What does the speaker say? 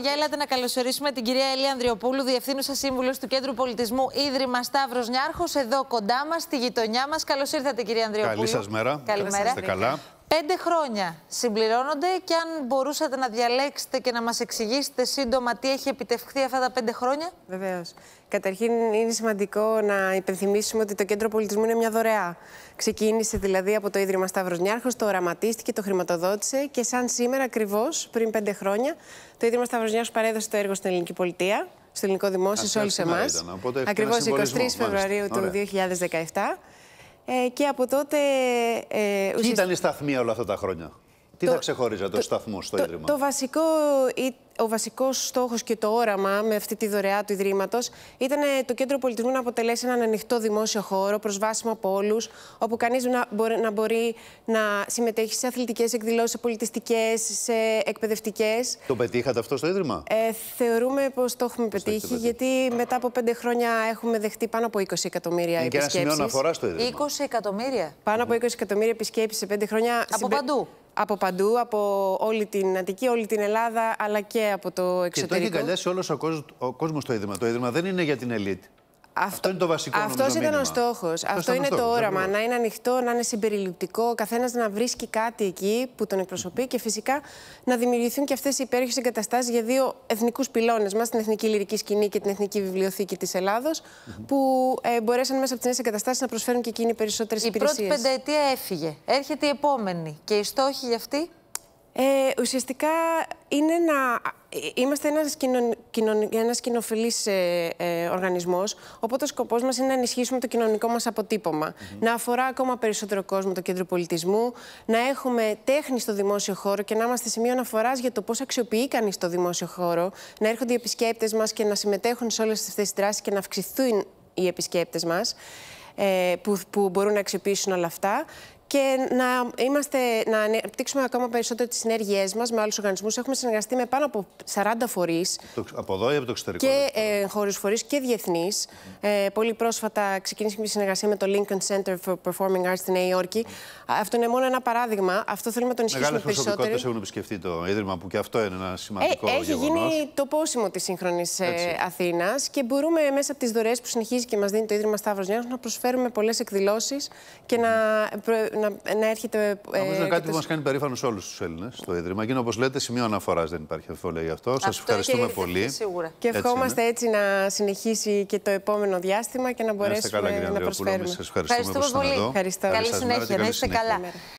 Για έλατε να καλωσορίσουμε την κυρία Ελία Ανδριοπούλου, Διευθύνουσα Σύμβουλος του Κέντρου Πολιτισμού Ίδρυμα Σταύρος Νιάρχος, εδώ κοντά μας, στη γειτονιά μας. Καλώς ήρθατε, κυρία Ανδριοπούλου. Καλή σας μέρα. Καλημέρα. καλά. Πέντε χρόνια συμπληρώνονται και αν μπορούσατε να διαλέξετε και να μας εξηγήσετε σύντομα τι έχει επιτευχθεί αυτά τα πέντε χρόνια. Βεβαίως. Καταρχήν είναι σημαντικό να υπενθυμίσουμε ότι το Κέντρο Πολιτισμού είναι μια δωρεά. Ξεκίνησε δηλαδή από το Ίδρυμα Σταύρος Νιάρχος, το οραματίστηκε, το χρηματοδότησε και σαν σήμερα ακριβώς πριν πέντε χρόνια το Ίδρυμα Σταύρος Νιάρχος παρέδωσε το έργο στην ελληνική πολιτεία, στο ελληνικό δημόσιο, σε όλους εμά. Ακριβώ 23 Φεβρουαρίου του 2017. Ε, και από τότε. Ε, Τι ήταν η σταθμή όλα αυτά τα χρόνια. Τι το, θα ξεχωρίζατε το, σταθμό στο το, Ίδρυμα. Το βασικό ο βασικός στόχος και το όραμα με αυτή τη δωρεά του Ιδρύματος ήταν ε, το κέντρο πολιτισμού να αποτελέσει έναν ανοιχτό δημόσιο χώρο, προσβάσιμο από όλους, όπου κανείς να, να μπορεί να συμμετέχει σε αθλητικές εκδηλώσεις, σε πολιτιστικές, σε εκπαιδευτικές. Το πετύχατε αυτό στο Ίδρυμα. Ε, θεωρούμε πως το έχουμε πετύχει, γιατί μετά από πέντε χρόνια έχουμε δεχτεί πάνω από 20 εκατομμύρια επισκέψει. Και ένα σημείο αναφορά στο Ίδρυμα. 20 εκατομμύρια. Πάνω από 20 εκατομμύρια επισκέψεις σε πέντε χρόνια. Από παντού από παντού, από όλη την Αττική, όλη την Ελλάδα, αλλά και από το εξωτερικό. Και το έχει καλιάσει όλος ο κόσμος το Ίδρυμα. Το Ίδρυμα δεν είναι για την ελίτ. Αυτό, το βασικό Αυτός ήταν ο στόχο. Αυτό, είναι το όραμα. Να είναι ανοιχτό, να είναι συμπεριληπτικό, ο καθένας να βρίσκει κάτι εκεί που τον εκπροσωπεί και φυσικά να δημιουργηθούν και αυτές οι υπέροχες εγκαταστάσεις για δύο εθνικούς πυλώνες μας, την Εθνική Λυρική Σκηνή και την Εθνική Βιβλιοθήκη της Ελλάδος, που ε, μπορέσαν μέσα από τις νέες εγκαταστάσεις να προσφέρουν και εκείνοι περισσότερες υπηρεσίε. Η πρώτη πενταετία έφυγε. Έρχεται η επόμενη. Και οι στόχοι για αυτή. Ε, ουσιαστικά είναι ένα, είμαστε ένας, κοινων, ένας κοινοφιλής ε, ε, οργανισμός, οπότε ο σκοπός μας είναι να ενισχύσουμε το κοινωνικό μας αποτύπωμα, να αφορά ακόμα περισσότερο κόσμο το κέντρο πολιτισμού, να έχουμε τέχνη στο δημόσιο χώρο και να είμαστε σημείο αναφοράς για το πώς αξιοποιεί κανείς το δημόσιο χώρο, να έρχονται οι επισκέπτες μας και να συμμετέχουν σε όλες αυτές τις δράσεις και να αυξηθούν οι επισκέπτες μας ε, που, που μπορούν να αξιοποιήσουν όλα αυτά και να, είμαστε, να αναπτύξουμε ακόμα περισσότερο τις συνέργειές μας με άλλους οργανισμούς. Έχουμε συνεργαστεί με πάνω από 40 φορεί. Από εδώ ή από το εξωτερικό. Και δηλαδή. ε, χωρί φορείς και διεθνείς. Ε, πολύ πρόσφατα ξεκινήσαμε τη συνεργασία με το Lincoln Center for Performing Arts στη Νέα Υόρκη. Αυτό είναι μόνο ένα παράδειγμα. Αυτό θέλουμε να τον ισχύσουμε Μεγάλες περισσότερο. Μεγάλε προσωπικότητε έχουν επισκεφτεί το Ίδρυμα, που και αυτό είναι ένα ε, σημαντικό ε, Έχει γεγονός. γίνει το πόσιμο της σύγχρονης ε, Αθήνας και μπορούμε μέσα από τις δωρεές που συνεχίζει και μας δίνει το Ίδρυμα Σταύρος Νιάνο να προσφέρουμε πολλές εκδηλώσεις και mm. να να, να έρχεται. Ε, Νομίζω είναι κάτι που μας κάνει περήφανο όλους τους Έλληνες στο Ίδρυμα. Και όπως λέτε, σημείο αναφοράς δεν υπάρχει αμφιβολία γι' αυτό. Σας ευχαριστούμε πολύ. Και ευχόμαστε έτσι, να συνεχίσει και το επόμενο διάστημα και να μπορέσουμε να, καλά, προσφέρουμε. Σας ευχαριστούμε, πολύ. Καλή, καλή συνέχεια. Να είστε καλά.